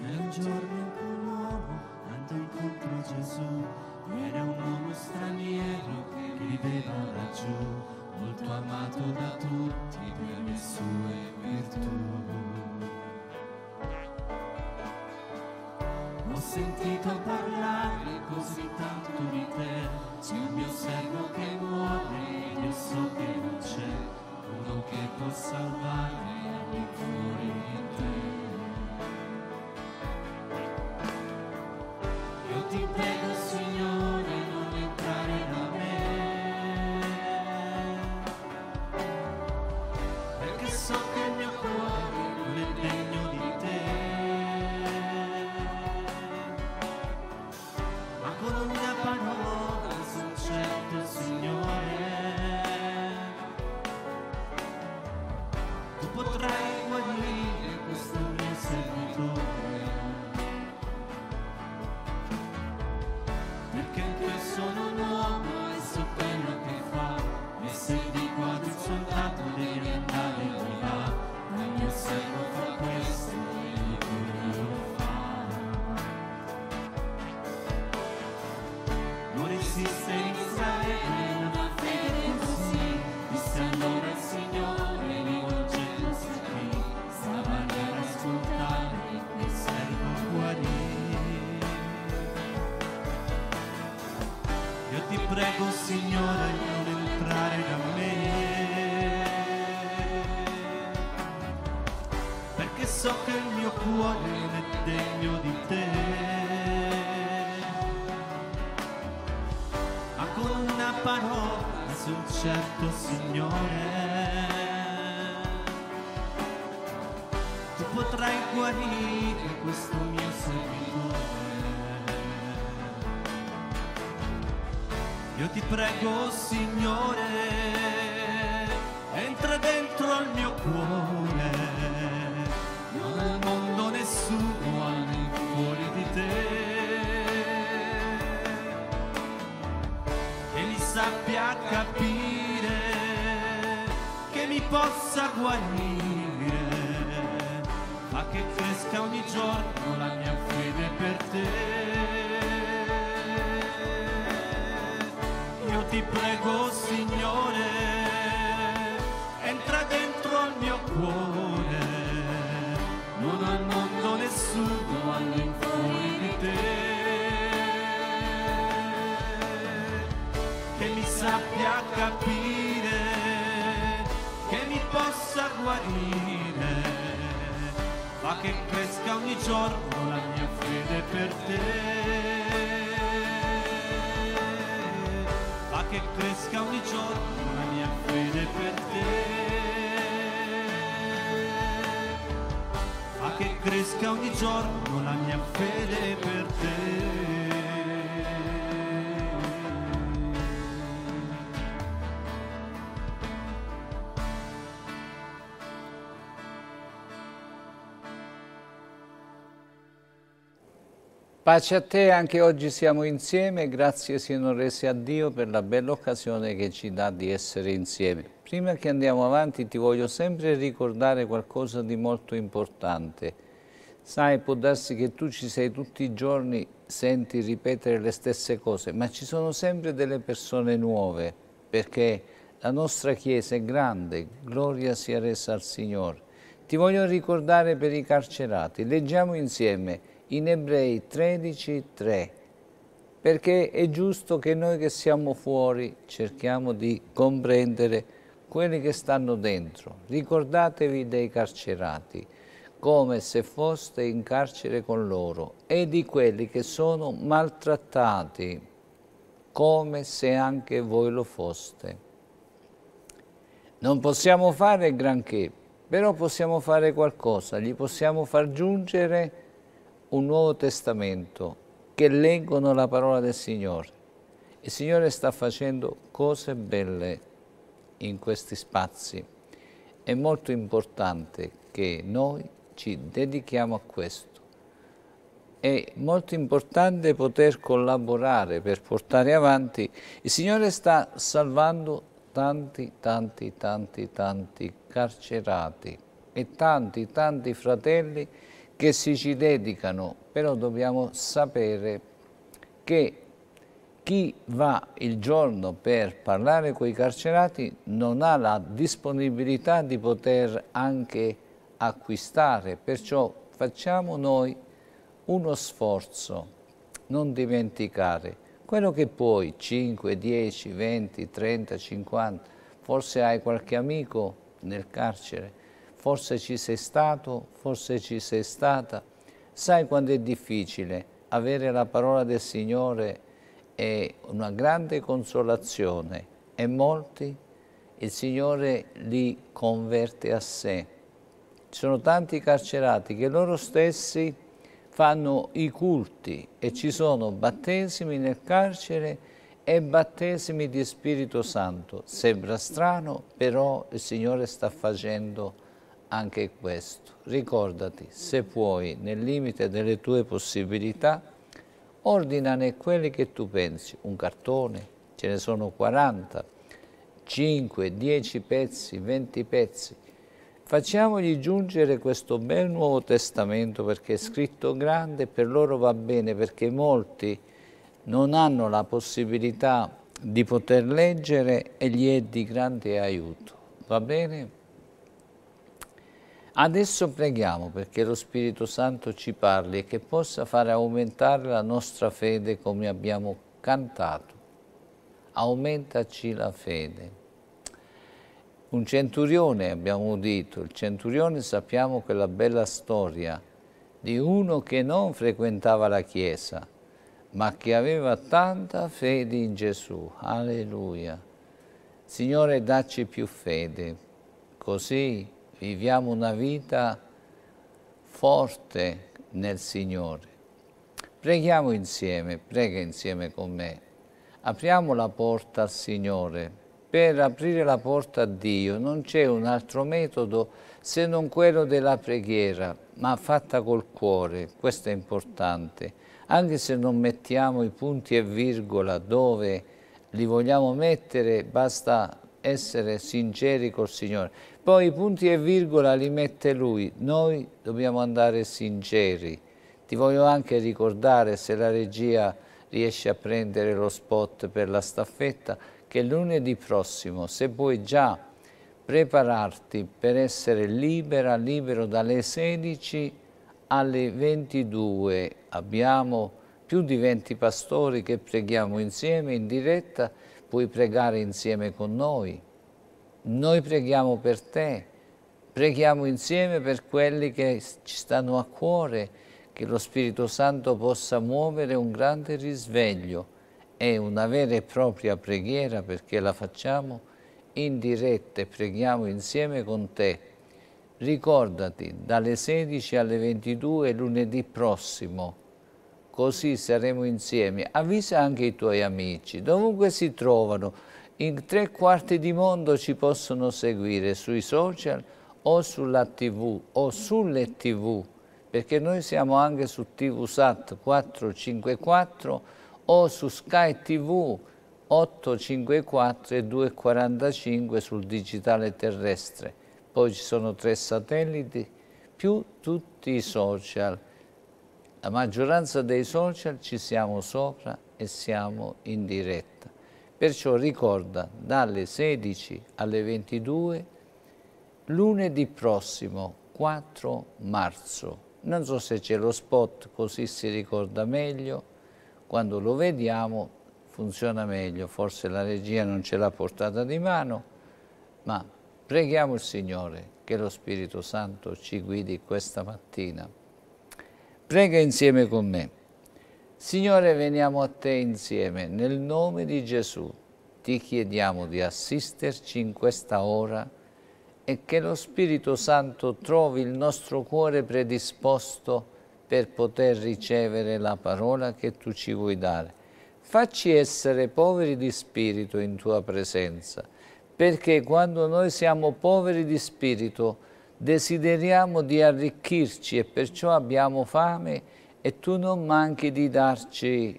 C'è un giorno in cui un uomo andò incontro a Gesù, era un uomo straniero che viveva laggiù, molto amato da tutti per le sue virtù. Ho sentito parlare così tanto potrei prego, Signore, entra dentro al mio cuore, nel mondo nessuno al fuori di te. Che li sappia capire, che mi possa guarire, ma che cresca ogni giorno la mia fede per te. ti prego Signore, entra dentro al mio cuore, non al mondo nessuno all'infuori di te, che mi sappia capire, che mi possa guarire, fa che cresca ogni giorno la mia fede per te che cresca ogni giorno la mia fede per te. Fa che cresca ogni giorno la mia fede per te. Pace a te, anche oggi siamo insieme, grazie siano resi a Dio per la bella occasione che ci dà di essere insieme. Prima che andiamo avanti ti voglio sempre ricordare qualcosa di molto importante. Sai, può darsi che tu ci sei tutti i giorni, senti ripetere le stesse cose, ma ci sono sempre delle persone nuove, perché la nostra Chiesa è grande, gloria sia resa al Signore. Ti voglio ricordare per i carcerati, leggiamo insieme in Ebrei 13, 3, perché è giusto che noi che siamo fuori cerchiamo di comprendere quelli che stanno dentro. Ricordatevi dei carcerati, come se foste in carcere con loro, e di quelli che sono maltrattati, come se anche voi lo foste. Non possiamo fare granché, però possiamo fare qualcosa, gli possiamo far giungere un Nuovo Testamento che leggono la parola del Signore. Il Signore sta facendo cose belle in questi spazi. È molto importante che noi ci dedichiamo a questo. È molto importante poter collaborare per portare avanti. Il Signore sta salvando tanti, tanti, tanti, tanti carcerati e tanti, tanti fratelli che si ci dedicano, però dobbiamo sapere che chi va il giorno per parlare con i carcerati non ha la disponibilità di poter anche acquistare, perciò facciamo noi uno sforzo, non dimenticare quello che puoi, 5, 10, 20, 30, 50, forse hai qualche amico nel carcere, forse ci sei stato, forse ci sei stata. Sai quanto è difficile avere la parola del Signore è una grande consolazione e molti il Signore li converte a sé. Ci sono tanti carcerati che loro stessi fanno i culti e ci sono battesimi nel carcere e battesimi di Spirito Santo. Sembra strano, però il Signore sta facendo anche questo. Ricordati, se puoi, nel limite delle tue possibilità, ordinane quelli che tu pensi, un cartone, ce ne sono 40, 5, 10 pezzi, 20 pezzi. Facciamogli giungere questo bel Nuovo Testamento perché è scritto grande e per loro va bene perché molti non hanno la possibilità di poter leggere e gli è di grande aiuto. Va bene? Adesso preghiamo perché lo Spirito Santo ci parli e che possa fare aumentare la nostra fede come abbiamo cantato. Aumentaci la fede. Un centurione abbiamo udito, il centurione sappiamo quella bella storia di uno che non frequentava la chiesa, ma che aveva tanta fede in Gesù. Alleluia. Signore, dacci più fede, così viviamo una vita forte nel Signore. Preghiamo insieme, prega insieme con me. Apriamo la porta al Signore. Per aprire la porta a Dio non c'è un altro metodo se non quello della preghiera, ma fatta col cuore, questo è importante. Anche se non mettiamo i punti e virgola dove li vogliamo mettere, basta essere sinceri col Signore. Poi i punti e virgola li mette lui, noi dobbiamo andare sinceri. Ti voglio anche ricordare, se la regia riesce a prendere lo spot per la staffetta, che lunedì prossimo, se puoi già prepararti per essere libera, libero dalle 16 alle 22, abbiamo più di 20 pastori che preghiamo insieme in diretta, puoi pregare insieme con noi noi preghiamo per te, preghiamo insieme per quelli che ci stanno a cuore, che lo Spirito Santo possa muovere un grande risveglio. È una vera e propria preghiera perché la facciamo in diretta e preghiamo insieme con te. Ricordati, dalle 16 alle 22 lunedì prossimo, così saremo insieme. Avvisa anche i tuoi amici, dovunque si trovano, in tre quarti di mondo ci possono seguire sui social o sulla tv o sulle tv perché noi siamo anche su tv sat 454 o su Sky TV 854 e 245 sul digitale terrestre. Poi ci sono tre satelliti più tutti i social. La maggioranza dei social ci siamo sopra e siamo in diretta. Perciò ricorda dalle 16 alle 22 lunedì prossimo 4 marzo. Non so se c'è lo spot così si ricorda meglio, quando lo vediamo funziona meglio, forse la regia non ce l'ha portata di mano, ma preghiamo il Signore che lo Spirito Santo ci guidi questa mattina. Prega insieme con me. Signore, veniamo a Te insieme, nel nome di Gesù. Ti chiediamo di assisterci in questa ora e che lo Spirito Santo trovi il nostro cuore predisposto per poter ricevere la parola che Tu ci vuoi dare. Facci essere poveri di spirito in Tua presenza, perché quando noi siamo poveri di spirito desideriamo di arricchirci e perciò abbiamo fame e tu non manchi di darci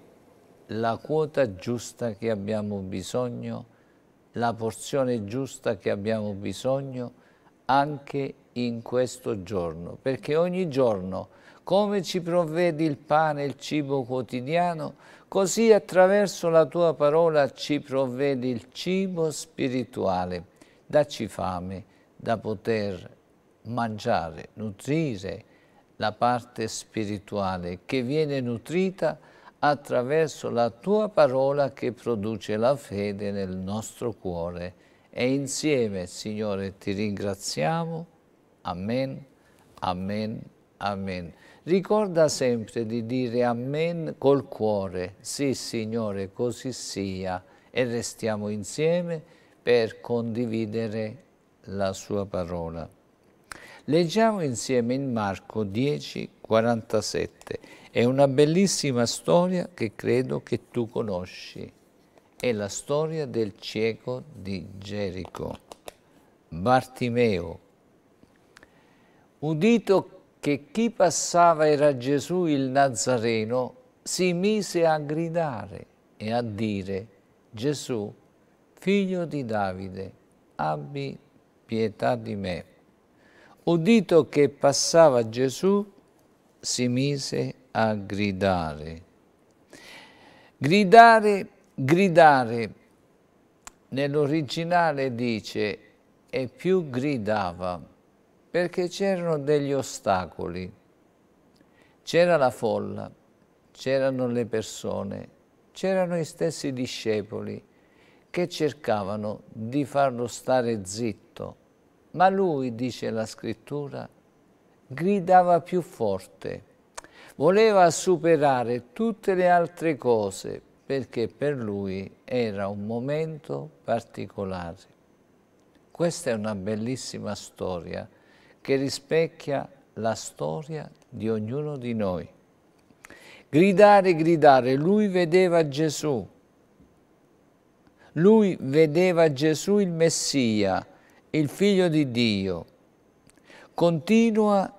la quota giusta che abbiamo bisogno, la porzione giusta che abbiamo bisogno anche in questo giorno, perché ogni giorno come ci provvedi il pane, il cibo quotidiano, così attraverso la tua parola ci provvedi il cibo spirituale. Dacci fame da poter mangiare, nutrire, la parte spirituale che viene nutrita attraverso la tua parola che produce la fede nel nostro cuore. E insieme, Signore, ti ringraziamo. Amen, amen, amen. Ricorda sempre di dire amen col cuore. Sì, Signore, così sia. E restiamo insieme per condividere la sua parola. Leggiamo insieme in Marco 10, 47. È una bellissima storia che credo che tu conosci. È la storia del cieco di Gerico. Bartimeo. Udito che chi passava era Gesù il Nazareno, si mise a gridare e a dire, Gesù, figlio di Davide, abbi pietà di me udito che passava Gesù, si mise a gridare. Gridare, gridare, nell'originale dice, e più gridava, perché c'erano degli ostacoli. C'era la folla, c'erano le persone, c'erano i stessi discepoli che cercavano di farlo stare zitto, ma lui, dice la scrittura, gridava più forte. Voleva superare tutte le altre cose perché per lui era un momento particolare. Questa è una bellissima storia che rispecchia la storia di ognuno di noi. Gridare, gridare, lui vedeva Gesù. Lui vedeva Gesù il Messia, il figlio di Dio continua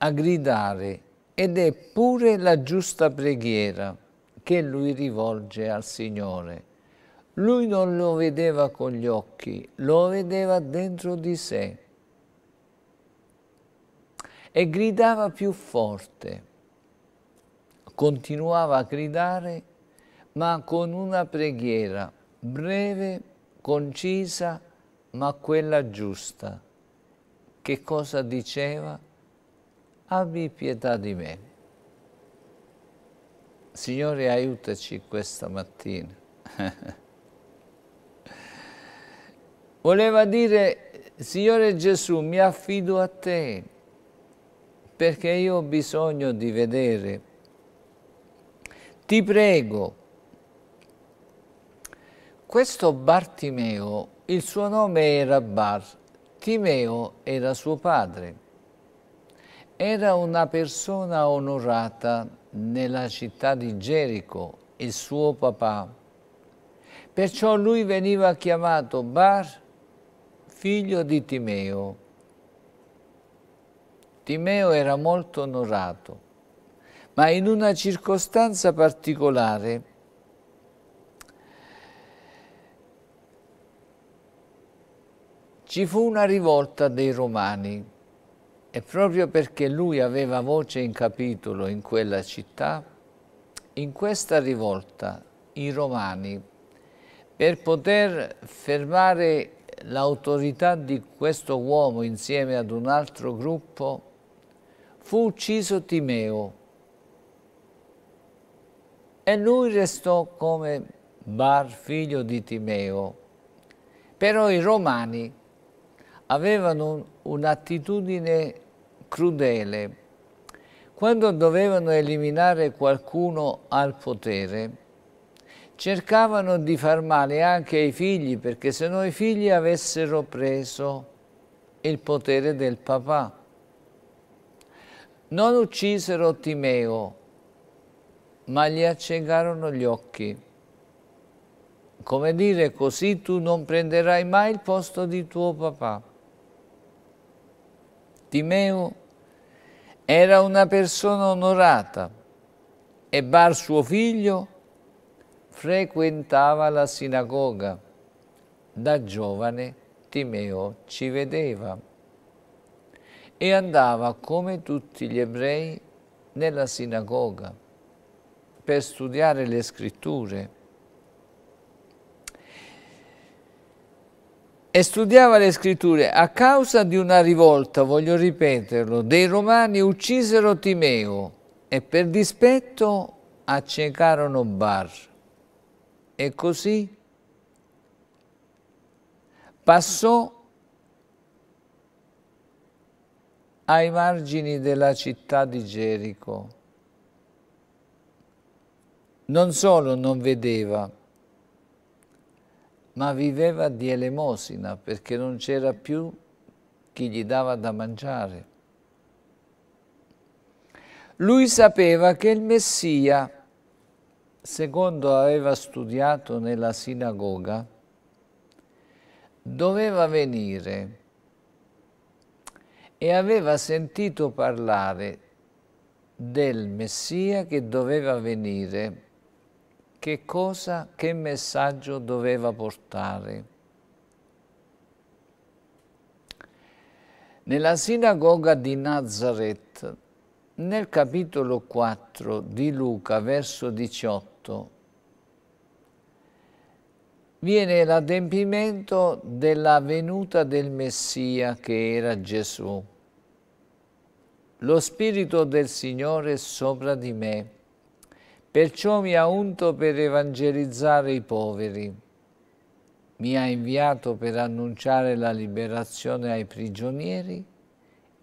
a gridare ed è pure la giusta preghiera che lui rivolge al Signore. Lui non lo vedeva con gli occhi, lo vedeva dentro di sé e gridava più forte. Continuava a gridare, ma con una preghiera breve, concisa ma quella giusta, che cosa diceva? Abbi pietà di me. Signore, aiutaci questa mattina. Voleva dire, Signore Gesù, mi affido a te, perché io ho bisogno di vedere. Ti prego, questo Bartimeo il suo nome era Bar, Timeo era suo padre. Era una persona onorata nella città di Gerico, il suo papà. Perciò lui veniva chiamato Bar, figlio di Timeo. Timeo era molto onorato, ma in una circostanza particolare Ci fu una rivolta dei Romani e proprio perché lui aveva voce in capitolo in quella città, in questa rivolta i Romani, per poter fermare l'autorità di questo uomo insieme ad un altro gruppo, fu ucciso Timeo e lui restò come Bar, figlio di Timeo. Però i Romani avevano un'attitudine crudele. Quando dovevano eliminare qualcuno al potere, cercavano di far male anche ai figli, perché se no i figli avessero preso il potere del papà. Non uccisero Timeo, ma gli accecarono gli occhi come dire, così tu non prenderai mai il posto di tuo papà. Timeo era una persona onorata e Bar suo figlio frequentava la sinagoga. Da giovane Timeo ci vedeva e andava come tutti gli ebrei nella sinagoga per studiare le scritture e studiava le scritture. A causa di una rivolta, voglio ripeterlo, dei romani uccisero Timeo e per dispetto accecarono Bar. E così passò ai margini della città di Gerico. Non solo non vedeva, ma viveva di elemosina perché non c'era più chi gli dava da mangiare. Lui sapeva che il Messia, secondo aveva studiato nella sinagoga, doveva venire e aveva sentito parlare del Messia che doveva venire che cosa, che messaggio doveva portare. Nella sinagoga di Nazareth, nel capitolo 4 di Luca, verso 18, viene l'adempimento della venuta del Messia che era Gesù. Lo Spirito del Signore è sopra di me Perciò mi ha unto per evangelizzare i poveri, mi ha inviato per annunciare la liberazione ai prigionieri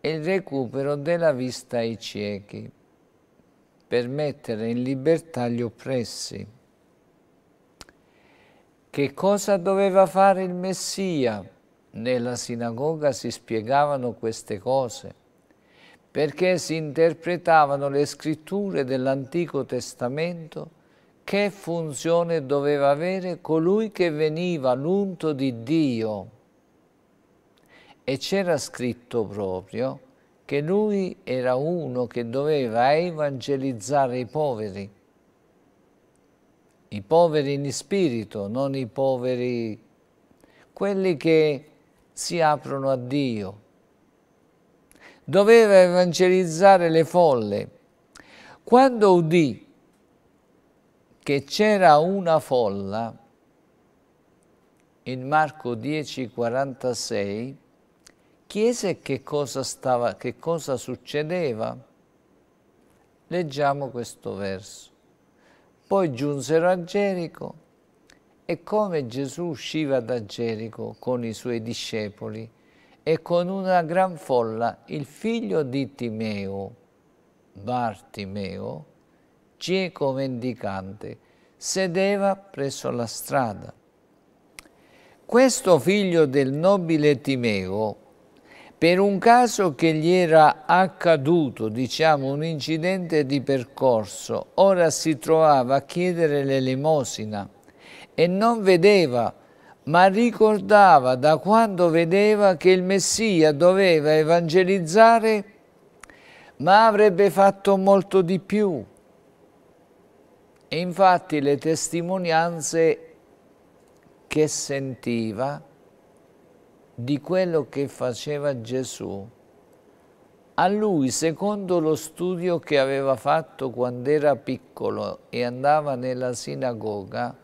e il recupero della vista ai ciechi, per mettere in libertà gli oppressi. Che cosa doveva fare il Messia? Nella sinagoga si spiegavano queste cose perché si interpretavano le scritture dell'Antico Testamento che funzione doveva avere colui che veniva l'unto di Dio. E c'era scritto proprio che lui era uno che doveva evangelizzare i poveri, i poveri in spirito, non i poveri, quelli che si aprono a Dio, doveva evangelizzare le folle. Quando udì che c'era una folla, in Marco 10, 46, chiese che cosa, stava, che cosa succedeva. Leggiamo questo verso. Poi giunsero a Gerico e come Gesù usciva da Gerico con i suoi discepoli, e con una gran folla il figlio di Timeo, Bartimeo, cieco mendicante, sedeva presso la strada. Questo figlio del nobile Timeo, per un caso che gli era accaduto, diciamo un incidente di percorso, ora si trovava a chiedere l'elemosina e non vedeva ma ricordava da quando vedeva che il Messia doveva evangelizzare, ma avrebbe fatto molto di più. E infatti le testimonianze che sentiva di quello che faceva Gesù, a lui, secondo lo studio che aveva fatto quando era piccolo e andava nella sinagoga,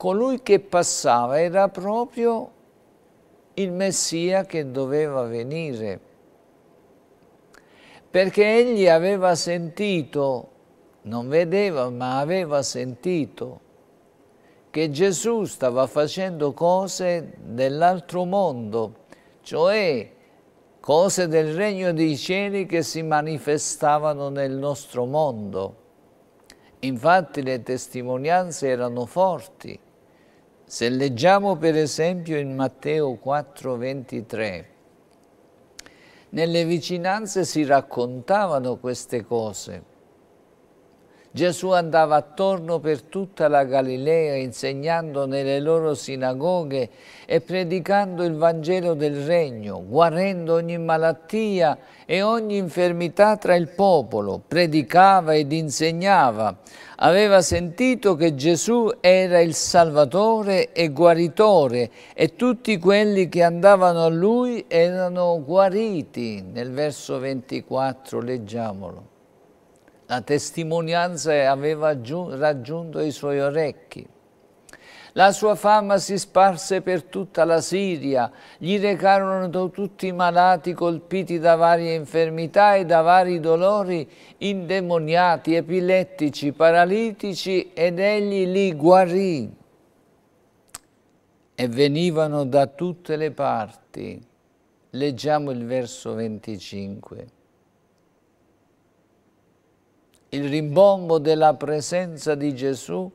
colui che passava era proprio il Messia che doveva venire, perché egli aveva sentito, non vedeva, ma aveva sentito che Gesù stava facendo cose dell'altro mondo, cioè cose del regno dei cieli che si manifestavano nel nostro mondo. Infatti le testimonianze erano forti se leggiamo per esempio in Matteo 4:23, nelle vicinanze si raccontavano queste cose Gesù andava attorno per tutta la Galilea insegnando nelle loro sinagoghe e predicando il Vangelo del Regno, guarendo ogni malattia e ogni infermità tra il popolo, predicava ed insegnava. Aveva sentito che Gesù era il Salvatore e guaritore e tutti quelli che andavano a lui erano guariti. Nel verso 24 leggiamolo. La testimonianza aveva raggiunto i suoi orecchi. La sua fama si sparse per tutta la Siria, gli recarono tutti i malati colpiti da varie infermità e da vari dolori, indemoniati, epilettici, paralitici, ed egli li guarì. E venivano da tutte le parti. Leggiamo il verso 25. Il rimbombo della presenza di Gesù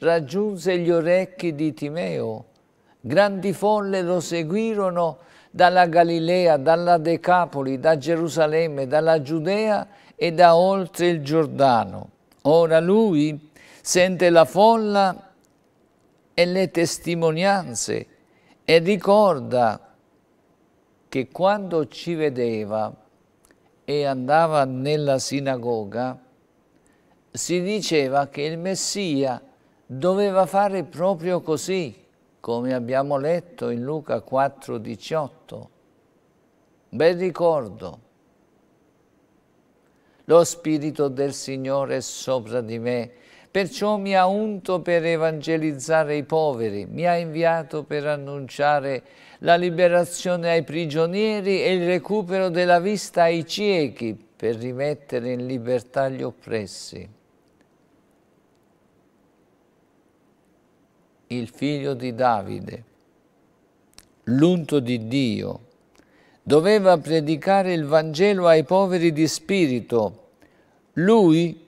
raggiunse gli orecchi di Timeo. Grandi folle lo seguirono dalla Galilea, dalla Decapoli, da Gerusalemme, dalla Giudea e da oltre il Giordano. Ora lui sente la folla e le testimonianze e ricorda che quando ci vedeva e andava nella sinagoga, si diceva che il Messia doveva fare proprio così, come abbiamo letto in Luca 4,18. Bel ricordo. Lo Spirito del Signore è sopra di me, perciò mi ha unto per evangelizzare i poveri, mi ha inviato per annunciare la liberazione ai prigionieri e il recupero della vista ai ciechi, per rimettere in libertà gli oppressi il figlio di Davide, l'unto di Dio, doveva predicare il Vangelo ai poveri di spirito. Lui,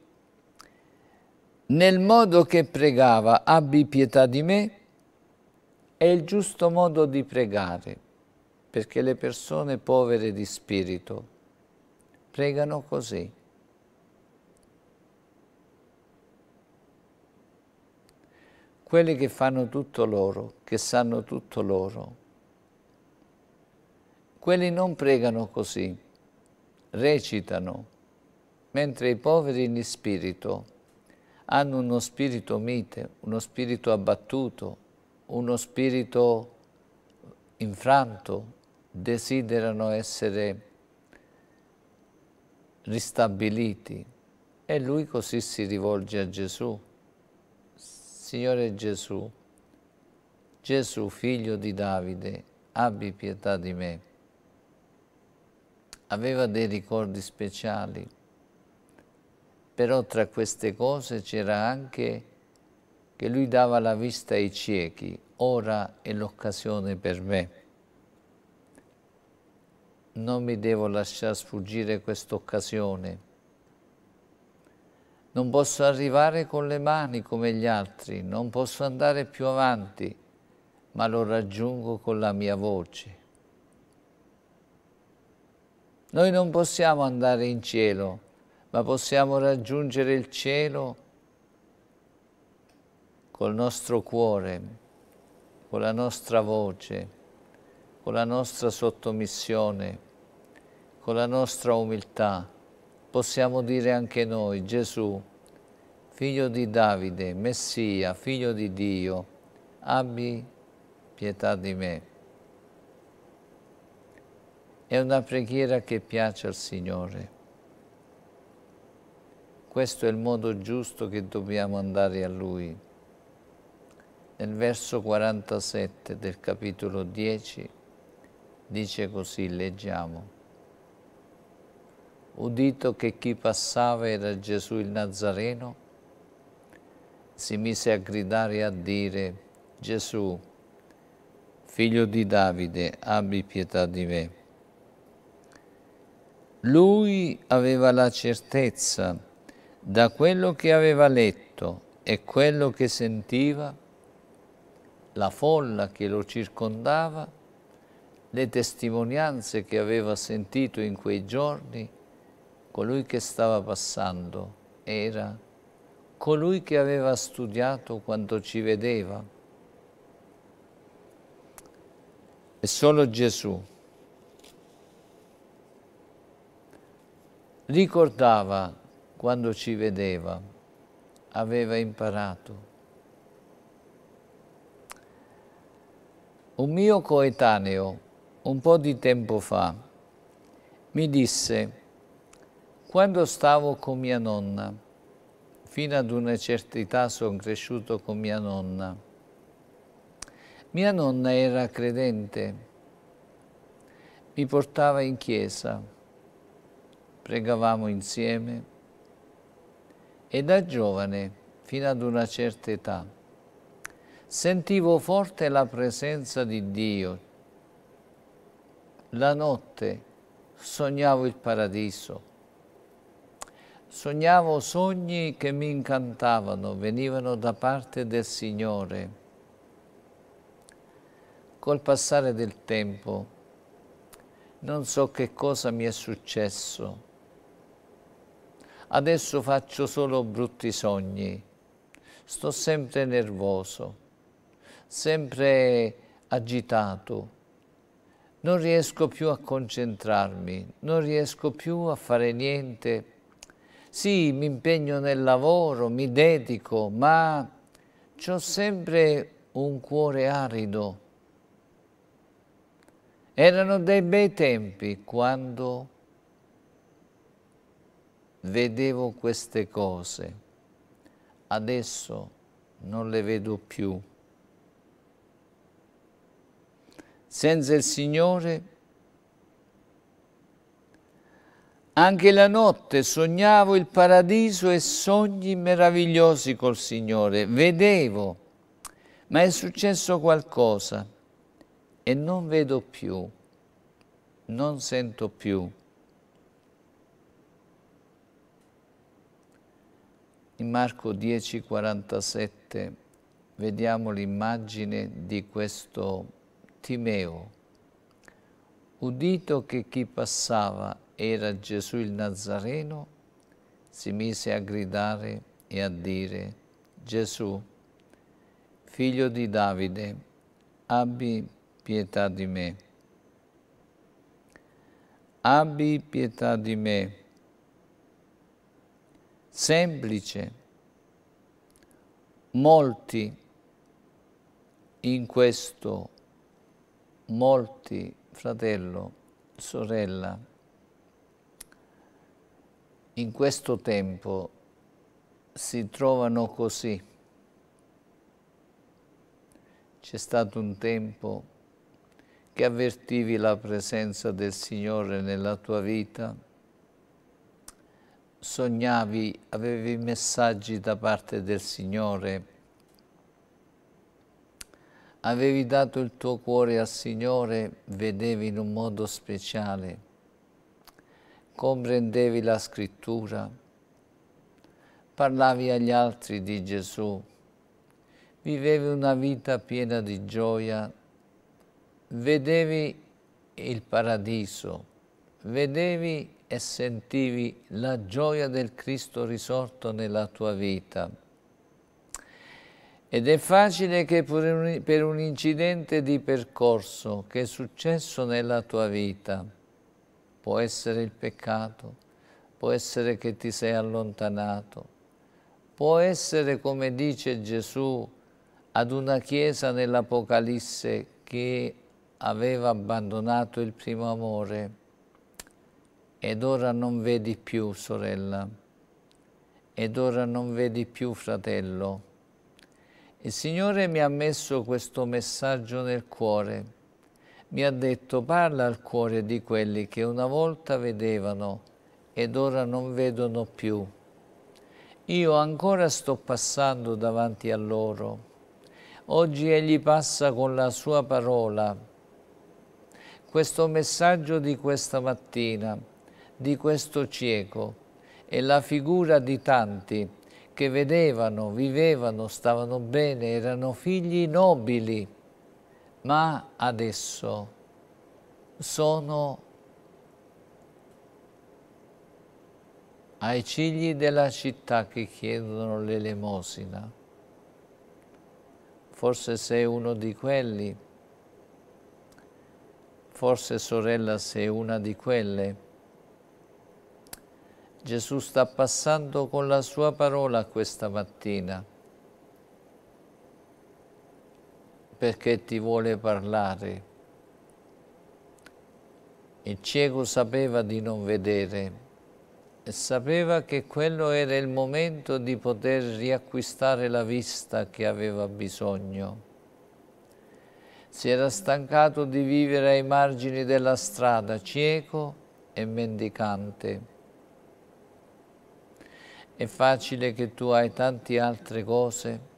nel modo che pregava, abbi pietà di me, è il giusto modo di pregare, perché le persone povere di spirito pregano così. quelli che fanno tutto loro, che sanno tutto loro. Quelli non pregano così, recitano, mentre i poveri in spirito hanno uno spirito mite, uno spirito abbattuto, uno spirito infranto, desiderano essere ristabiliti. E lui così si rivolge a Gesù Signore Gesù, Gesù figlio di Davide, abbi pietà di me. Aveva dei ricordi speciali, però tra queste cose c'era anche che lui dava la vista ai ciechi, ora è l'occasione per me. Non mi devo lasciare sfuggire quest'occasione non posso arrivare con le mani come gli altri, non posso andare più avanti, ma lo raggiungo con la mia voce. Noi non possiamo andare in cielo, ma possiamo raggiungere il cielo col nostro cuore, con la nostra voce, con la nostra sottomissione, con la nostra umiltà possiamo dire anche noi, Gesù, figlio di Davide, Messia, figlio di Dio, abbi pietà di me. È una preghiera che piace al Signore. Questo è il modo giusto che dobbiamo andare a Lui. Nel verso 47 del capitolo 10 dice così, leggiamo udito che chi passava era Gesù il Nazareno, si mise a gridare e a dire, Gesù, figlio di Davide, abbi pietà di me. Lui aveva la certezza da quello che aveva letto e quello che sentiva, la folla che lo circondava, le testimonianze che aveva sentito in quei giorni, colui che stava passando era colui che aveva studiato quando ci vedeva. E solo Gesù ricordava quando ci vedeva, aveva imparato. Un mio coetaneo, un po' di tempo fa, mi disse quando stavo con mia nonna, fino ad una certa età sono cresciuto con mia nonna. Mia nonna era credente, mi portava in chiesa, pregavamo insieme e da giovane, fino ad una certa età, sentivo forte la presenza di Dio. La notte sognavo il paradiso Sognavo sogni che mi incantavano, venivano da parte del Signore. Col passare del tempo non so che cosa mi è successo. Adesso faccio solo brutti sogni. Sto sempre nervoso, sempre agitato. Non riesco più a concentrarmi, non riesco più a fare niente sì, mi impegno nel lavoro, mi dedico, ma ho sempre un cuore arido. Erano dei bei tempi quando vedevo queste cose. Adesso non le vedo più. Senza il Signore Anche la notte sognavo il paradiso e sogni meravigliosi col Signore. Vedevo, ma è successo qualcosa e non vedo più, non sento più. In Marco 10, 47 vediamo l'immagine di questo Timeo. Udito che chi passava era Gesù il Nazareno, si mise a gridare e a dire, Gesù, figlio di Davide, abbi pietà di me. Abbi pietà di me. Semplice. Molti in questo, molti, fratello, sorella, in questo tempo si trovano così. C'è stato un tempo che avvertivi la presenza del Signore nella tua vita, sognavi, avevi messaggi da parte del Signore, avevi dato il tuo cuore al Signore, vedevi in un modo speciale, comprendevi la scrittura, parlavi agli altri di Gesù, vivevi una vita piena di gioia, vedevi il paradiso, vedevi e sentivi la gioia del Cristo risorto nella tua vita. Ed è facile che per un incidente di percorso che è successo nella tua vita, può essere il peccato, può essere che ti sei allontanato, può essere, come dice Gesù, ad una chiesa nell'Apocalisse che aveva abbandonato il primo amore ed ora non vedi più sorella, ed ora non vedi più fratello. Il Signore mi ha messo questo messaggio nel cuore mi ha detto parla al cuore di quelli che una volta vedevano ed ora non vedono più. Io ancora sto passando davanti a loro. Oggi Egli passa con la sua parola. Questo messaggio di questa mattina, di questo cieco, è la figura di tanti che vedevano, vivevano, stavano bene, erano figli nobili ma adesso sono ai cigli della città che chiedono l'elemosina. Forse sei uno di quelli, forse sorella sei una di quelle. Gesù sta passando con la sua parola questa mattina perché ti vuole parlare. Il cieco sapeva di non vedere e sapeva che quello era il momento di poter riacquistare la vista che aveva bisogno. Si era stancato di vivere ai margini della strada, cieco e mendicante. È facile che tu hai tante altre cose,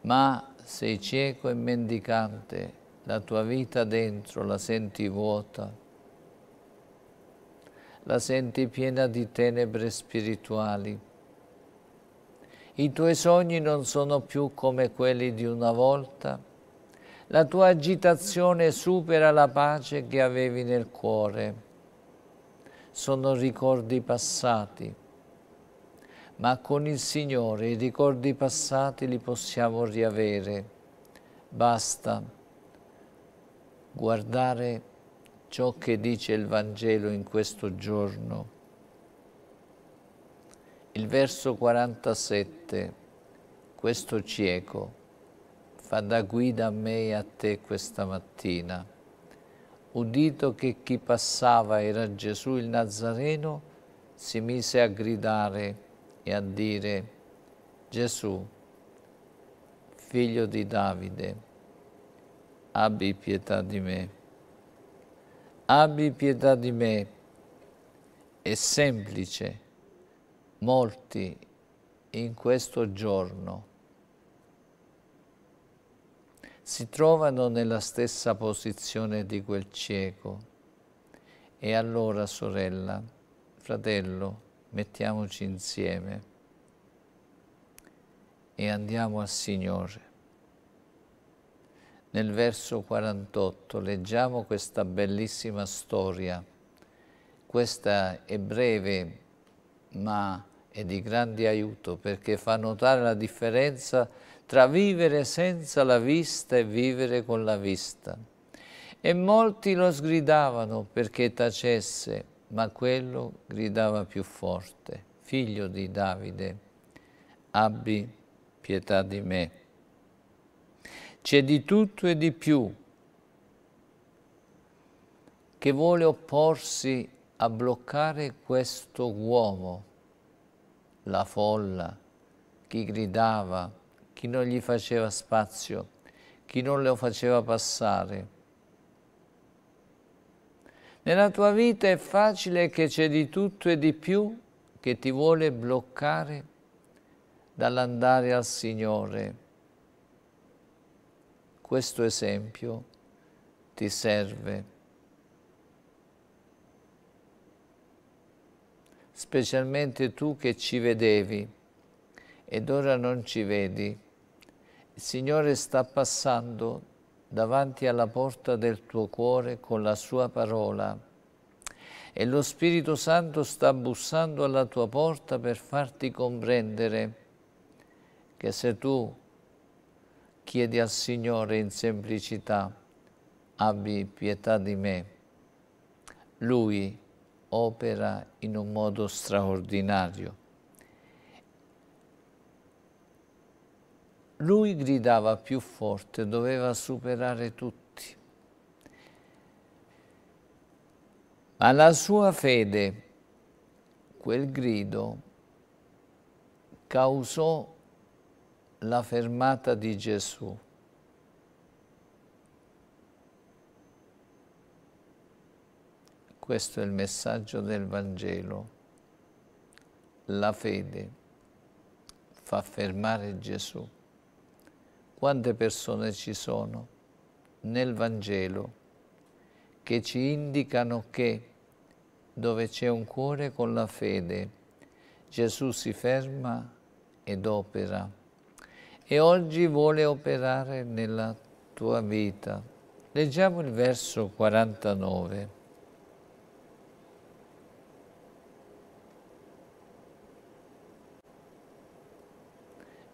ma sei cieco e mendicante, la tua vita dentro la senti vuota, la senti piena di tenebre spirituali. I tuoi sogni non sono più come quelli di una volta, la tua agitazione supera la pace che avevi nel cuore. Sono ricordi passati, ma con il Signore i ricordi passati li possiamo riavere. Basta guardare ciò che dice il Vangelo in questo giorno. Il verso 47, questo cieco, fa da guida a me e a te questa mattina. Udito che chi passava era Gesù il Nazareno, si mise a gridare e a dire Gesù, figlio di Davide, abbi pietà di me, abbi pietà di me, è semplice, molti in questo giorno si trovano nella stessa posizione di quel cieco. E allora, sorella, fratello, mettiamoci insieme e andiamo al Signore. Nel verso 48 leggiamo questa bellissima storia. Questa è breve ma è di grande aiuto perché fa notare la differenza tra vivere senza la vista e vivere con la vista. E molti lo sgridavano perché tacesse, ma quello gridava più forte, figlio di Davide, abbi pietà di me. C'è di tutto e di più che vuole opporsi a bloccare questo uomo, la folla, chi gridava, chi non gli faceva spazio, chi non lo faceva passare nella tua vita è facile che c'è di tutto e di più che ti vuole bloccare dall'andare al Signore. Questo esempio ti serve. Specialmente tu che ci vedevi ed ora non ci vedi. Il Signore sta passando davanti alla porta del tuo cuore con la sua parola e lo Spirito Santo sta bussando alla tua porta per farti comprendere che se tu chiedi al Signore in semplicità, abbi pietà di me, Lui opera in un modo straordinario. Lui gridava più forte, doveva superare tutti. Ma la sua fede, quel grido, causò la fermata di Gesù. Questo è il messaggio del Vangelo. La fede fa fermare Gesù. Quante persone ci sono nel Vangelo che ci indicano che dove c'è un cuore con la fede, Gesù si ferma ed opera. E oggi vuole operare nella tua vita. Leggiamo il verso 49.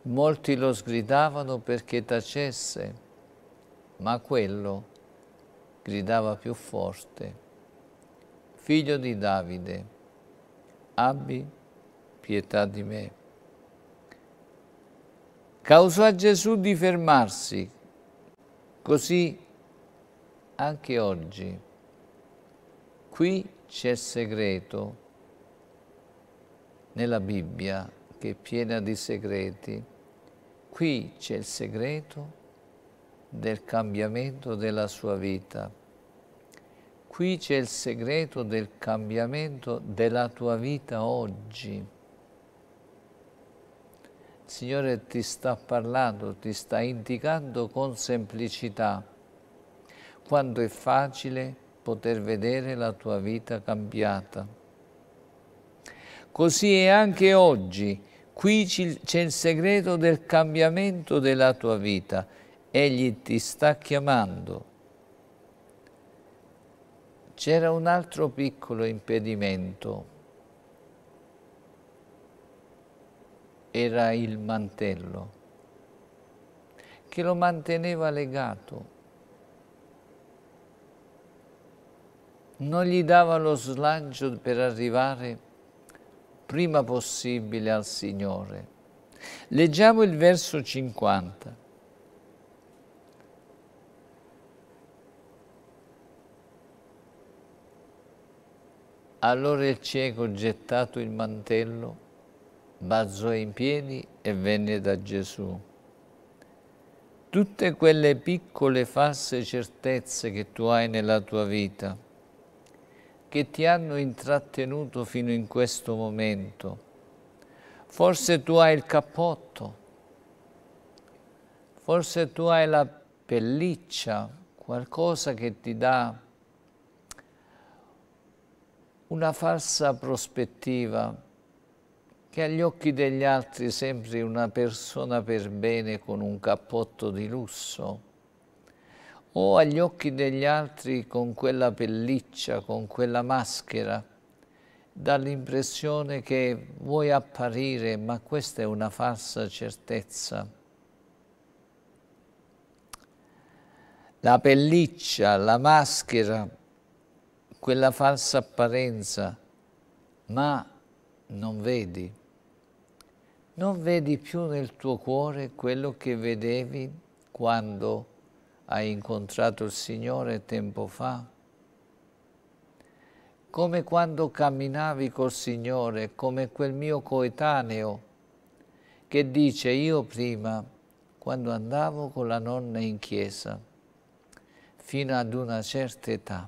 Molti lo sgridavano perché tacesse, ma quello gridava più forte. Figlio di Davide, abbi pietà di me. Causò a Gesù di fermarsi, così anche oggi. Qui c'è il segreto nella Bibbia che è piena di segreti. Qui c'è il segreto del cambiamento della sua vita. Qui c'è il segreto del cambiamento della tua vita oggi. Il Signore ti sta parlando, ti sta indicando con semplicità quanto è facile poter vedere la tua vita cambiata. Così è anche oggi. Qui c'è il segreto del cambiamento della tua vita. Egli ti sta chiamando. C'era un altro piccolo impedimento. Era il mantello che lo manteneva legato. Non gli dava lo slancio per arrivare a prima possibile al Signore. Leggiamo il verso 50. Allora il cieco, gettato il mantello, balzò in piedi e venne da Gesù. Tutte quelle piccole false certezze che tu hai nella tua vita, che ti hanno intrattenuto fino in questo momento. Forse tu hai il cappotto, forse tu hai la pelliccia, qualcosa che ti dà una falsa prospettiva che agli occhi degli altri sembri una persona per bene con un cappotto di lusso o agli occhi degli altri con quella pelliccia, con quella maschera, dall'impressione che vuoi apparire, ma questa è una falsa certezza. La pelliccia, la maschera, quella falsa apparenza, ma non vedi. Non vedi più nel tuo cuore quello che vedevi quando hai incontrato il Signore tempo fa? Come quando camminavi col Signore, come quel mio coetaneo che dice io prima, quando andavo con la nonna in chiesa, fino ad una certa età,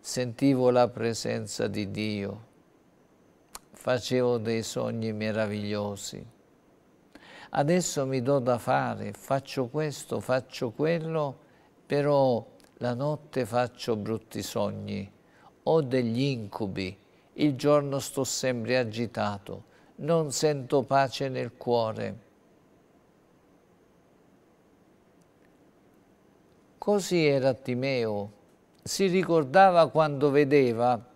sentivo la presenza di Dio, facevo dei sogni meravigliosi adesso mi do da fare, faccio questo, faccio quello, però la notte faccio brutti sogni, ho degli incubi, il giorno sto sempre agitato, non sento pace nel cuore. Così era Timeo, si ricordava quando vedeva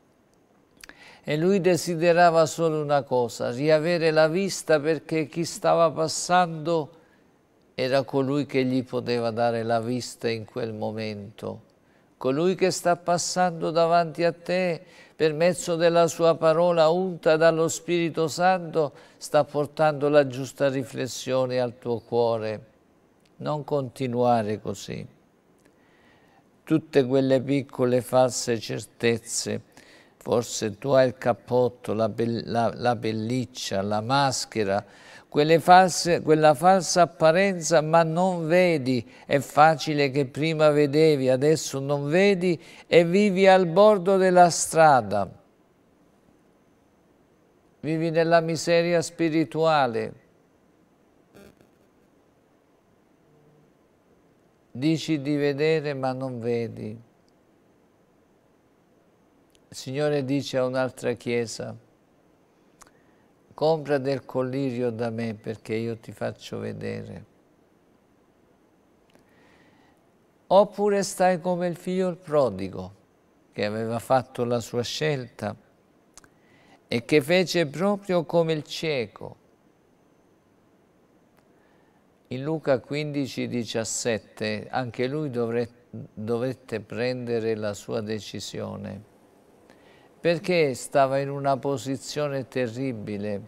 e lui desiderava solo una cosa, riavere la vista perché chi stava passando era colui che gli poteva dare la vista in quel momento. Colui che sta passando davanti a te per mezzo della sua parola unta dallo Spirito Santo sta portando la giusta riflessione al tuo cuore. Non continuare così. Tutte quelle piccole false certezze Forse tu hai il cappotto, la, be la, la pelliccia, la maschera, false, quella falsa apparenza, ma non vedi. È facile che prima vedevi, adesso non vedi e vivi al bordo della strada. Vivi nella miseria spirituale. Dici di vedere, ma non vedi. Il Signore dice a un'altra chiesa, compra del collirio da me perché io ti faccio vedere. Oppure stai come il figlio il prodigo, che aveva fatto la sua scelta e che fece proprio come il cieco. In Luca 15, 17, anche lui dovre, dovette prendere la sua decisione perché stava in una posizione terribile,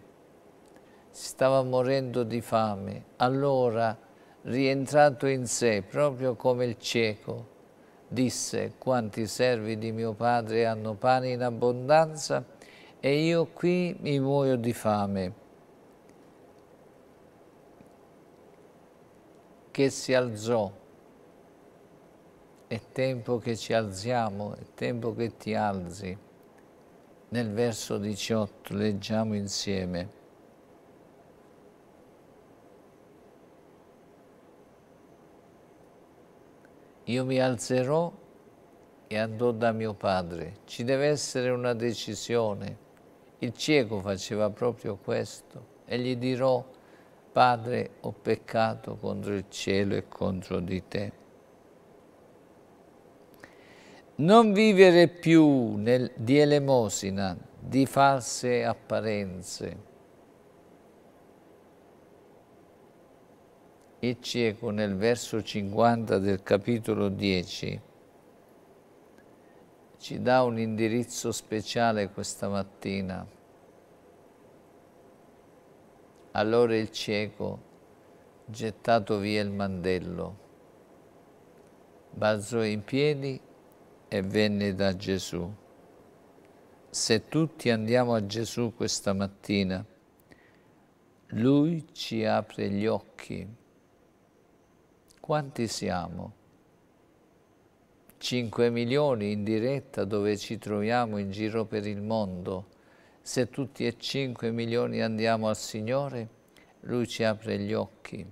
stava morendo di fame. Allora, rientrato in sé, proprio come il cieco, disse, quanti servi di mio padre hanno pane in abbondanza e io qui mi muoio di fame. Che si alzò. È tempo che ci alziamo, è tempo che ti alzi. Nel verso 18 leggiamo insieme. Io mi alzerò e andò da mio padre. Ci deve essere una decisione. Il cieco faceva proprio questo. E gli dirò, Padre, ho peccato contro il cielo e contro di te non vivere più nel, di elemosina, di false apparenze. Il cieco nel verso 50 del capitolo 10 ci dà un indirizzo speciale questa mattina. Allora il cieco, gettato via il mandello, balzò in piedi e venne da Gesù. Se tutti andiamo a Gesù questa mattina, Lui ci apre gli occhi. Quanti siamo? 5 milioni in diretta dove ci troviamo in giro per il mondo. Se tutti e 5 milioni andiamo al Signore, Lui ci apre gli occhi.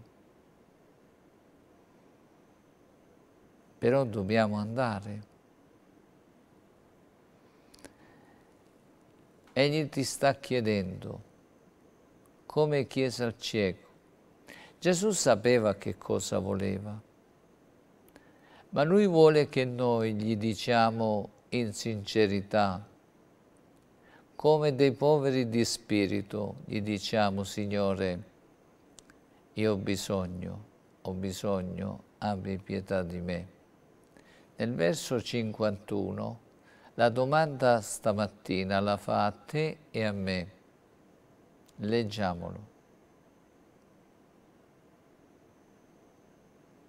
Però dobbiamo andare Egli ti sta chiedendo, come chiese al cieco. Gesù sapeva che cosa voleva, ma lui vuole che noi gli diciamo in sincerità, come dei poveri di spirito, gli diciamo, Signore, io ho bisogno, ho bisogno, abbi pietà di me. Nel verso 51 la domanda stamattina la fa a te e a me. Leggiamolo.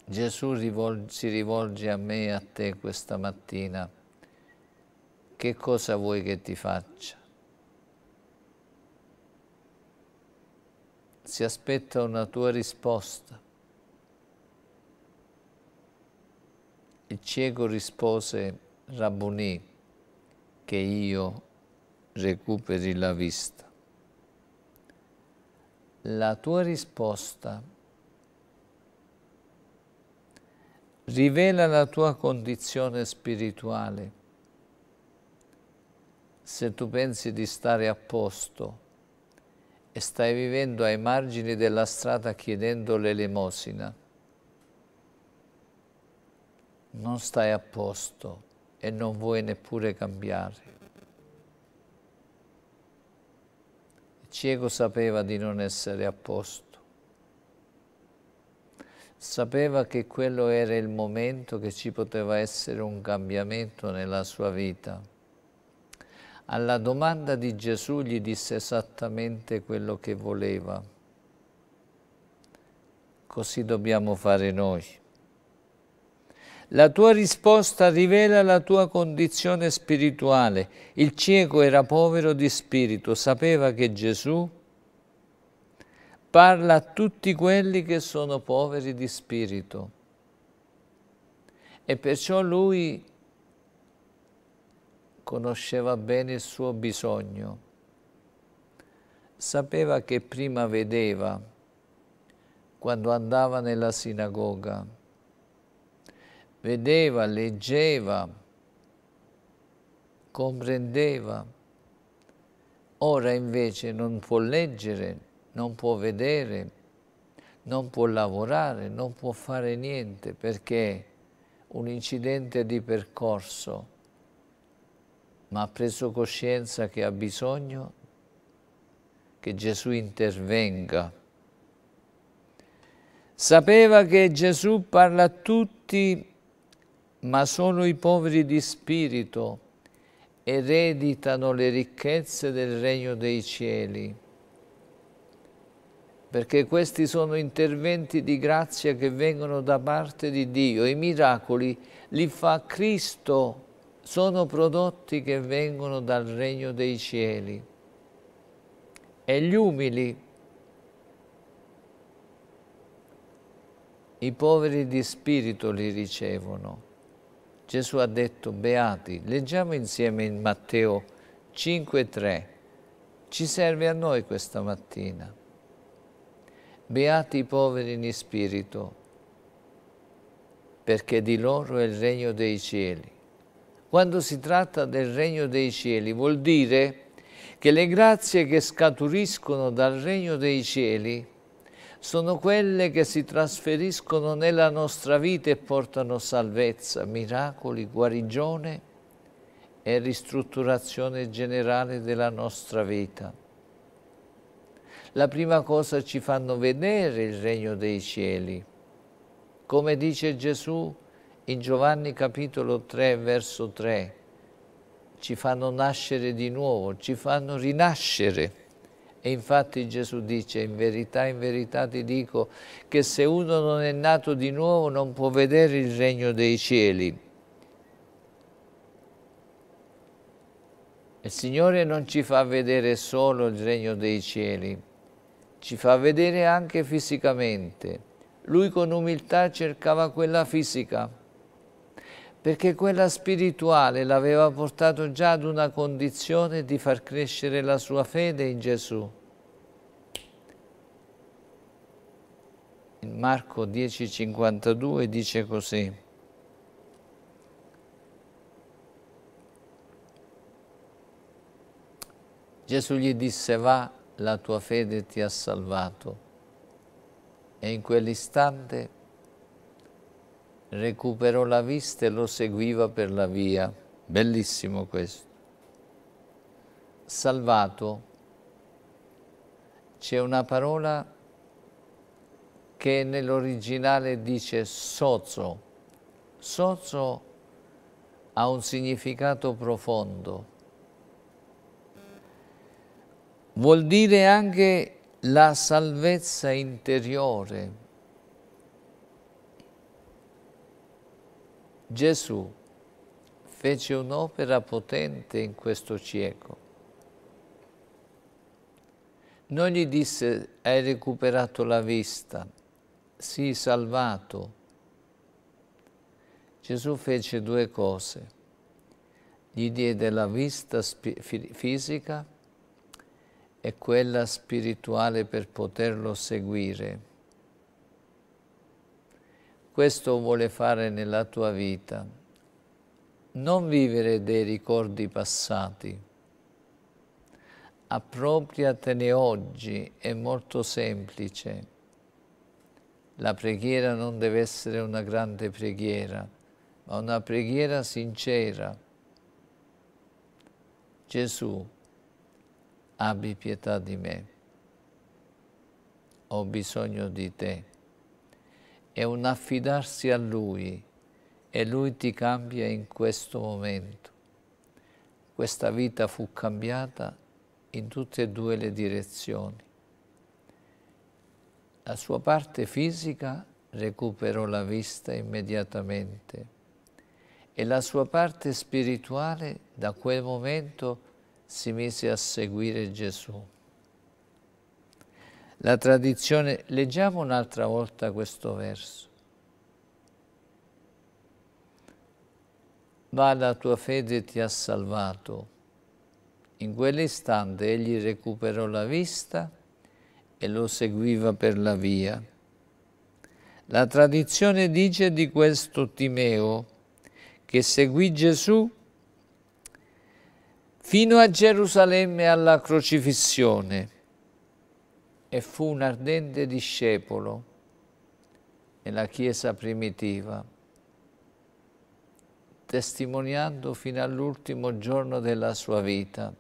Gesù rivol si rivolge a me e a te questa mattina. Che cosa vuoi che ti faccia? Si aspetta una tua risposta. Il cieco rispose, Rabboni, che io recuperi la vista. La tua risposta rivela la tua condizione spirituale. Se tu pensi di stare a posto e stai vivendo ai margini della strada chiedendo l'elemosina, non stai a posto e non vuoi neppure cambiare. Il cieco sapeva di non essere a posto. Sapeva che quello era il momento che ci poteva essere un cambiamento nella sua vita. Alla domanda di Gesù gli disse esattamente quello che voleva. Così dobbiamo fare noi. La tua risposta rivela la tua condizione spirituale. Il cieco era povero di spirito, sapeva che Gesù parla a tutti quelli che sono poveri di spirito. E perciò lui conosceva bene il suo bisogno. Sapeva che prima vedeva quando andava nella sinagoga vedeva, leggeva, comprendeva. Ora invece non può leggere, non può vedere, non può lavorare, non può fare niente perché un incidente di percorso, ma ha preso coscienza che ha bisogno che Gesù intervenga. Sapeva che Gesù parla a tutti ma sono i poveri di spirito ereditano le ricchezze del regno dei cieli, perché questi sono interventi di grazia che vengono da parte di Dio. I miracoli li fa Cristo, sono prodotti che vengono dal regno dei cieli. E gli umili, i poveri di spirito li ricevono. Gesù ha detto beati. Leggiamo insieme in Matteo 5,3. Ci serve a noi questa mattina. Beati i poveri in spirito, perché di loro è il regno dei cieli. Quando si tratta del regno dei cieli vuol dire che le grazie che scaturiscono dal regno dei cieli sono quelle che si trasferiscono nella nostra vita e portano salvezza, miracoli, guarigione e ristrutturazione generale della nostra vita. La prima cosa ci fanno vedere il regno dei cieli. Come dice Gesù in Giovanni capitolo 3, verso 3, ci fanno nascere di nuovo, ci fanno rinascere. E infatti Gesù dice, in verità, in verità ti dico, che se uno non è nato di nuovo non può vedere il regno dei cieli. Il Signore non ci fa vedere solo il regno dei cieli, ci fa vedere anche fisicamente. Lui con umiltà cercava quella fisica, perché quella spirituale l'aveva portato già ad una condizione di far crescere la sua fede in Gesù. Marco 10,52 dice così. Gesù gli disse, va, la tua fede ti ha salvato. E in quell'istante recuperò la vista e lo seguiva per la via. Bellissimo questo. Salvato. C'è una parola che nell'originale dice sozo. Sozo ha un significato profondo. Vuol dire anche la salvezza interiore, Gesù fece un'opera potente in questo cieco. Non gli disse hai recuperato la vista, sii salvato. Gesù fece due cose. Gli diede la vista fisica e quella spirituale per poterlo seguire questo vuole fare nella tua vita. Non vivere dei ricordi passati. Appropriatene oggi, è molto semplice. La preghiera non deve essere una grande preghiera, ma una preghiera sincera. Gesù, abbi pietà di me, ho bisogno di te è un affidarsi a Lui e Lui ti cambia in questo momento. Questa vita fu cambiata in tutte e due le direzioni. La sua parte fisica recuperò la vista immediatamente e la sua parte spirituale da quel momento si mise a seguire Gesù la tradizione. Leggiamo un'altra volta questo verso. Va la tua fede ti ha salvato. In quell'istante egli recuperò la vista e lo seguiva per la via. La tradizione dice di questo Timeo che seguì Gesù fino a Gerusalemme alla crocifissione e fu un ardente discepolo nella Chiesa primitiva, testimoniando fino all'ultimo giorno della sua vita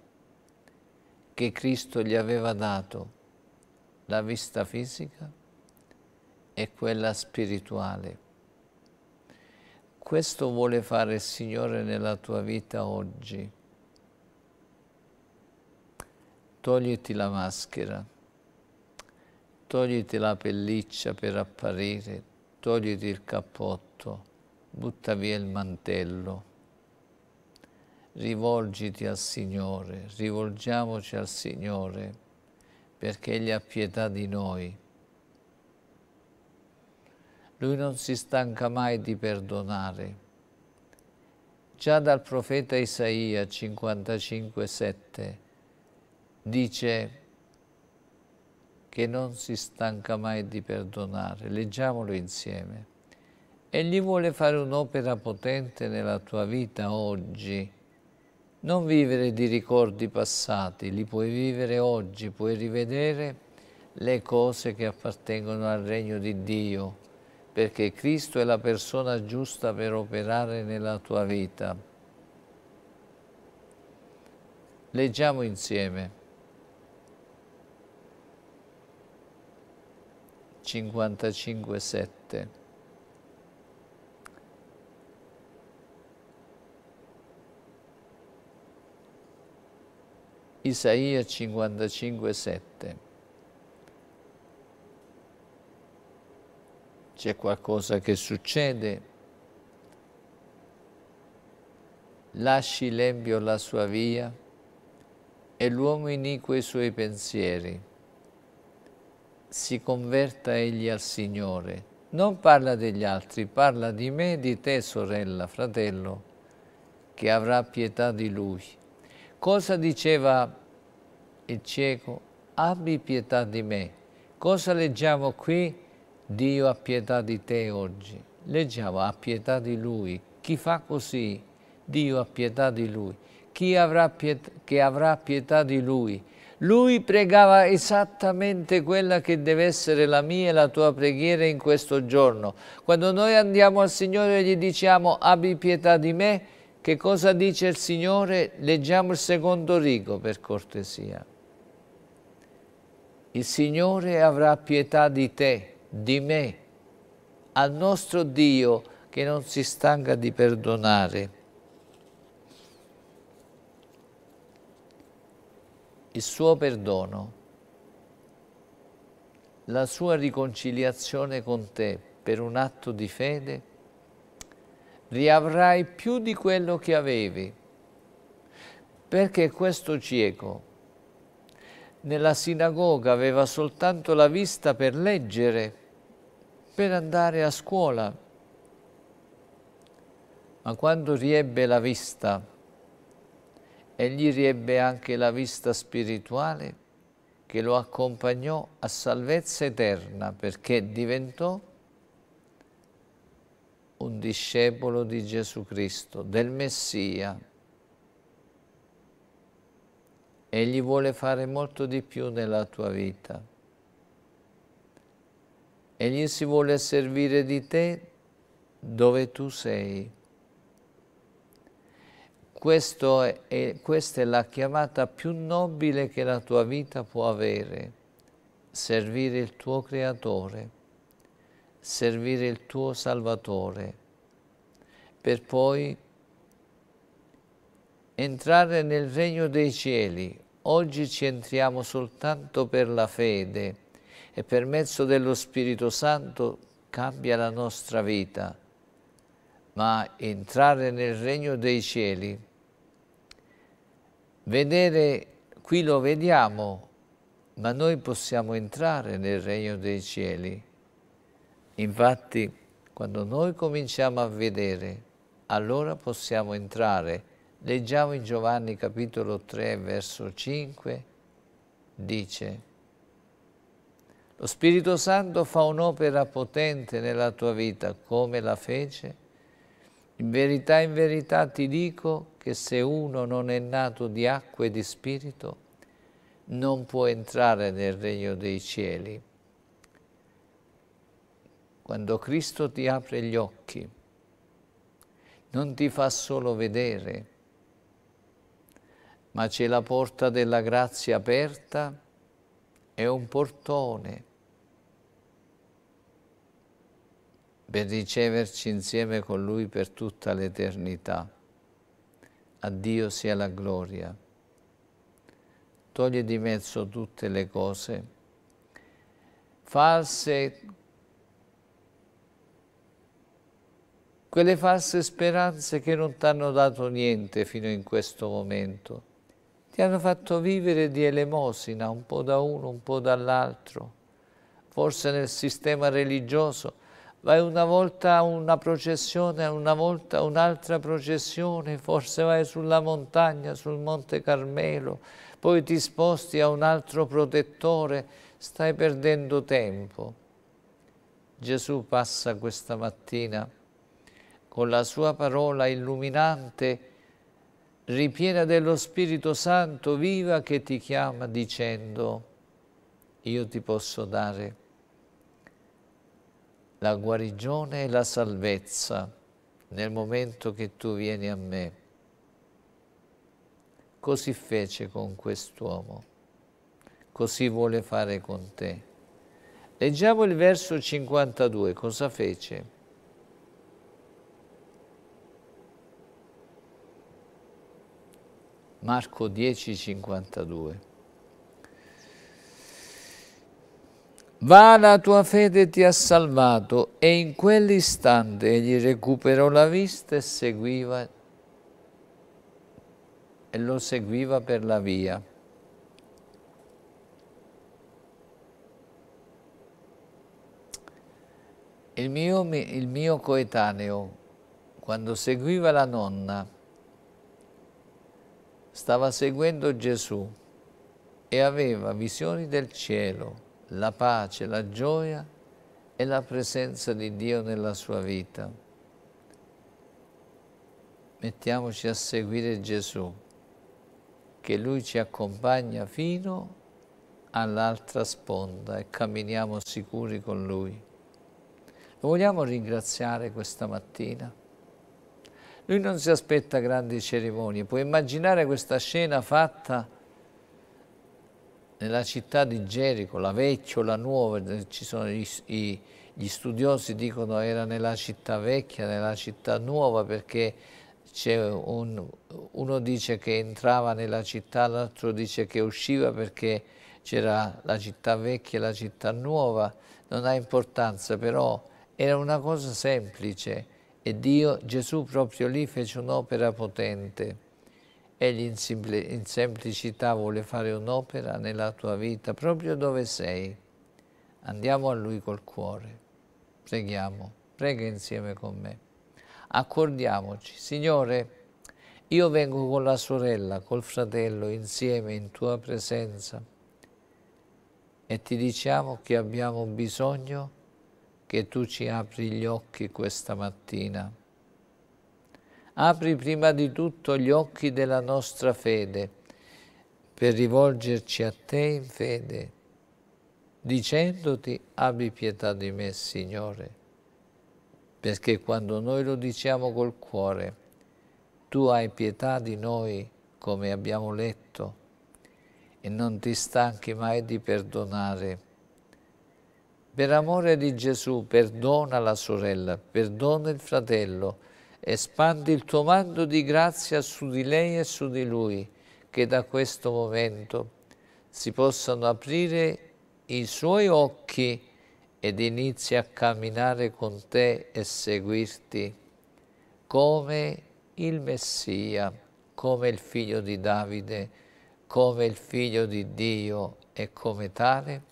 che Cristo gli aveva dato la vista fisica e quella spirituale. Questo vuole fare il Signore nella tua vita oggi. Togliti la maschera togliti la pelliccia per apparire, togliti il cappotto, butta via il mantello. Rivolgiti al Signore, rivolgiamoci al Signore, perché Egli ha pietà di noi. Lui non si stanca mai di perdonare. Già dal profeta Isaia 55,7 dice che non si stanca mai di perdonare. Leggiamolo insieme. Egli vuole fare un'opera potente nella tua vita oggi. Non vivere di ricordi passati, li puoi vivere oggi, puoi rivedere le cose che appartengono al regno di Dio, perché Cristo è la persona giusta per operare nella tua vita. Leggiamo insieme. 55,7. Isaia 55,7. C'è qualcosa che succede. Lasci l'empio la sua via e l'uomo iniquo i suoi pensieri si converta egli al Signore. Non parla degli altri, parla di me, di te, sorella, fratello, che avrà pietà di lui. Cosa diceva il cieco? Abbi pietà di me. Cosa leggiamo qui? Dio ha pietà di te oggi. Leggiamo, ha pietà di lui. Chi fa così, Dio ha pietà di lui. Chi avrà pietà, che avrà pietà di lui? Lui pregava esattamente quella che deve essere la mia e la tua preghiera in questo giorno. Quando noi andiamo al Signore e gli diciamo abbi pietà di me, che cosa dice il Signore? Leggiamo il secondo rigo per cortesia. Il Signore avrà pietà di te, di me, al nostro Dio che non si stanca di perdonare. il suo perdono, la sua riconciliazione con te per un atto di fede, riavrai più di quello che avevi, perché questo cieco nella sinagoga aveva soltanto la vista per leggere, per andare a scuola, ma quando riebbe la vista, Egli riebbe anche la vista spirituale che lo accompagnò a salvezza eterna perché diventò un discepolo di Gesù Cristo, del Messia. Egli vuole fare molto di più nella tua vita. Egli si vuole servire di te dove tu sei è, questa è la chiamata più nobile che la tua vita può avere, servire il tuo Creatore, servire il tuo Salvatore, per poi entrare nel regno dei cieli. Oggi ci entriamo soltanto per la fede e per mezzo dello Spirito Santo cambia la nostra vita, ma entrare nel regno dei cieli Vedere, qui lo vediamo, ma noi possiamo entrare nel regno dei cieli. Infatti, quando noi cominciamo a vedere, allora possiamo entrare. Leggiamo in Giovanni capitolo 3, verso 5, dice Lo Spirito Santo fa un'opera potente nella tua vita, come la fece in verità, in verità ti dico che se uno non è nato di acqua e di spirito, non può entrare nel regno dei cieli. Quando Cristo ti apre gli occhi, non ti fa solo vedere, ma c'è la porta della grazia aperta, è un portone per riceverci insieme con Lui per tutta l'eternità. A Dio sia la gloria. Toglie di mezzo tutte le cose false, quelle false speranze che non ti hanno dato niente fino in questo momento. Ti hanno fatto vivere di elemosina, un po' da uno, un po' dall'altro. Forse nel sistema religioso vai una volta a una processione, una volta a un'altra processione, forse vai sulla montagna, sul Monte Carmelo, poi ti sposti a un altro protettore, stai perdendo tempo. Gesù passa questa mattina con la sua parola illuminante, ripiena dello Spirito Santo viva che ti chiama dicendo io ti posso dare la guarigione e la salvezza nel momento che tu vieni a me. Così fece con quest'uomo, così vuole fare con te. Leggiamo il verso 52, cosa fece? Marco 10, 52. va la tua fede ti ha salvato e in quell'istante egli recuperò la vista e seguiva e lo seguiva per la via. Il mio, il mio coetaneo, quando seguiva la nonna, stava seguendo Gesù e aveva visioni del cielo la pace, la gioia e la presenza di Dio nella sua vita. Mettiamoci a seguire Gesù, che Lui ci accompagna fino all'altra sponda e camminiamo sicuri con Lui. Lo vogliamo ringraziare questa mattina? Lui non si aspetta grandi cerimonie, puoi immaginare questa scena fatta nella città di Gerico, la vecchia, o la nuova, ci sono gli, i, gli studiosi dicono che era nella città vecchia, nella città nuova, perché un, uno dice che entrava nella città, l'altro dice che usciva perché c'era la città vecchia e la città nuova, non ha importanza, però era una cosa semplice e Dio, Gesù proprio lì fece un'opera potente. Egli in, sempli in semplicità vuole fare un'opera nella tua vita, proprio dove sei. Andiamo a Lui col cuore. Preghiamo, prega insieme con me. Accordiamoci. Signore, io vengo con la sorella, col fratello, insieme in tua presenza e ti diciamo che abbiamo bisogno che tu ci apri gli occhi questa mattina apri prima di tutto gli occhi della nostra fede per rivolgerci a te in fede, dicendoti abbi pietà di me, Signore, perché quando noi lo diciamo col cuore, tu hai pietà di noi, come abbiamo letto, e non ti stanchi mai di perdonare. Per amore di Gesù, perdona la sorella, perdona il fratello, espandi il tuo mando di grazia su di lei e su di lui, che da questo momento si possano aprire i suoi occhi ed inizi a camminare con te e seguirti come il Messia, come il figlio di Davide, come il figlio di Dio e come tale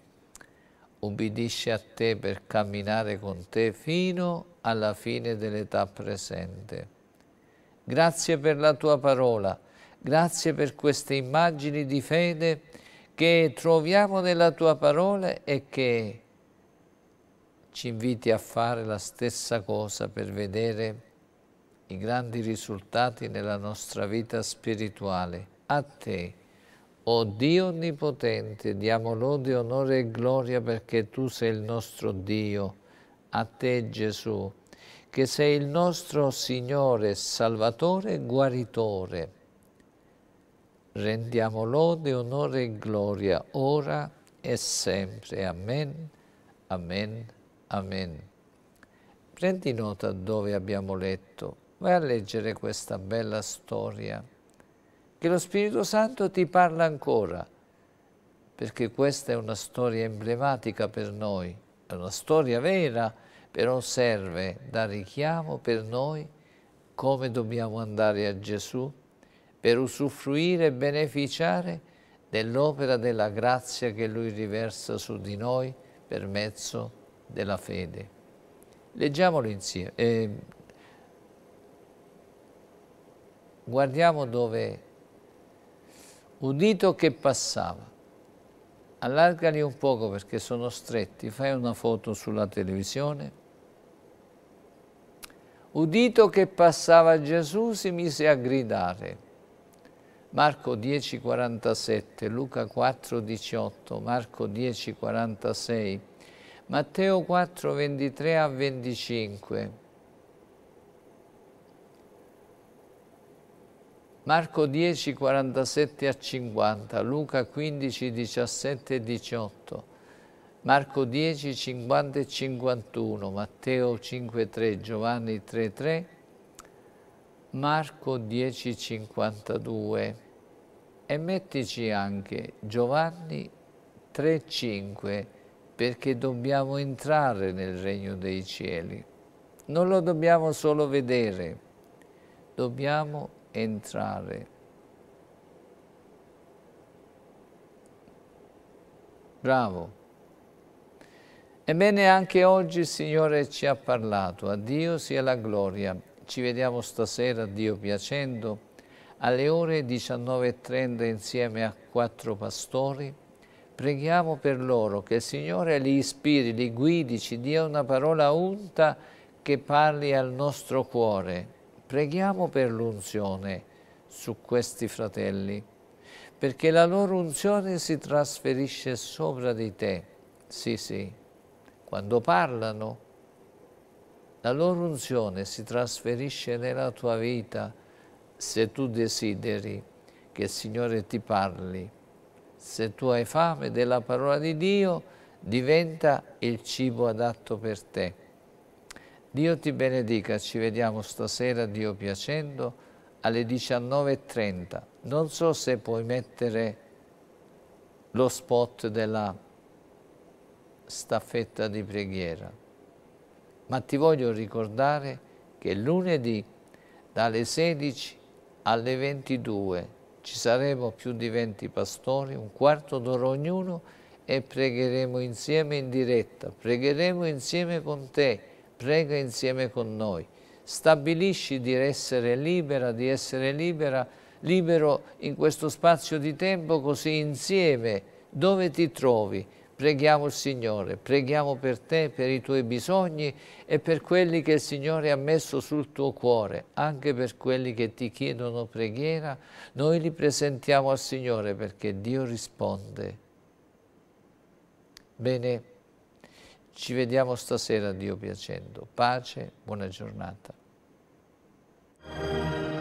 ubbidisce a te per camminare con te fino alla fine dell'età presente. Grazie per la tua parola, grazie per queste immagini di fede che troviamo nella tua parola e che ci inviti a fare la stessa cosa per vedere i grandi risultati nella nostra vita spirituale. A te o Dio Onnipotente, diamo lode, onore e gloria perché Tu sei il nostro Dio, a Te Gesù, che sei il nostro Signore, Salvatore e Guaritore. Rendiamo lode, onore e gloria, ora e sempre. Amen, amen, amen. Prendi nota dove abbiamo letto, vai a leggere questa bella storia che lo Spirito Santo ti parla ancora, perché questa è una storia emblematica per noi, è una storia vera, però serve da richiamo per noi come dobbiamo andare a Gesù per usufruire e beneficiare dell'opera della grazia che Lui riversa su di noi per mezzo della fede. Leggiamolo insieme. Eh, guardiamo dove udito che passava. Allargali un poco perché sono stretti, fai una foto sulla televisione. Udito che passava Gesù si mise a gridare. Marco 10,47, Luca 4,18, Marco 10,46, Matteo 4,23 a 25. Marco 10, 47 a 50, Luca 15, 17 e 18, Marco 10, 50 e 51, Matteo 5, 3, Giovanni 3, 3, Marco 10, 52 e mettici anche Giovanni 3, 5 perché dobbiamo entrare nel Regno dei Cieli. Non lo dobbiamo solo vedere, dobbiamo entrare. Bravo. Ebbene anche oggi il Signore ci ha parlato, a Dio sia la gloria. Ci vediamo stasera, Dio piacendo, alle ore 19.30 insieme a quattro pastori. Preghiamo per loro che il Signore li ispiri, li guidi, ci dia una parola unta che parli al nostro cuore Preghiamo per l'unzione su questi fratelli, perché la loro unzione si trasferisce sopra di te. Sì, sì, quando parlano, la loro unzione si trasferisce nella tua vita se tu desideri che il Signore ti parli. Se tu hai fame della parola di Dio, diventa il cibo adatto per te. Dio ti benedica, ci vediamo stasera, Dio piacendo, alle 19.30. Non so se puoi mettere lo spot della staffetta di preghiera, ma ti voglio ricordare che lunedì dalle 16 alle 22 ci saremo più di 20 pastori, un quarto d'ora ognuno, e pregheremo insieme in diretta, pregheremo insieme con te prega insieme con noi. Stabilisci di essere libera, di essere libera, libero in questo spazio di tempo, così insieme, dove ti trovi, preghiamo il Signore, preghiamo per te, per i tuoi bisogni e per quelli che il Signore ha messo sul tuo cuore, anche per quelli che ti chiedono preghiera, noi li presentiamo al Signore perché Dio risponde. Bene, ci vediamo stasera, Dio piacendo. Pace, buona giornata.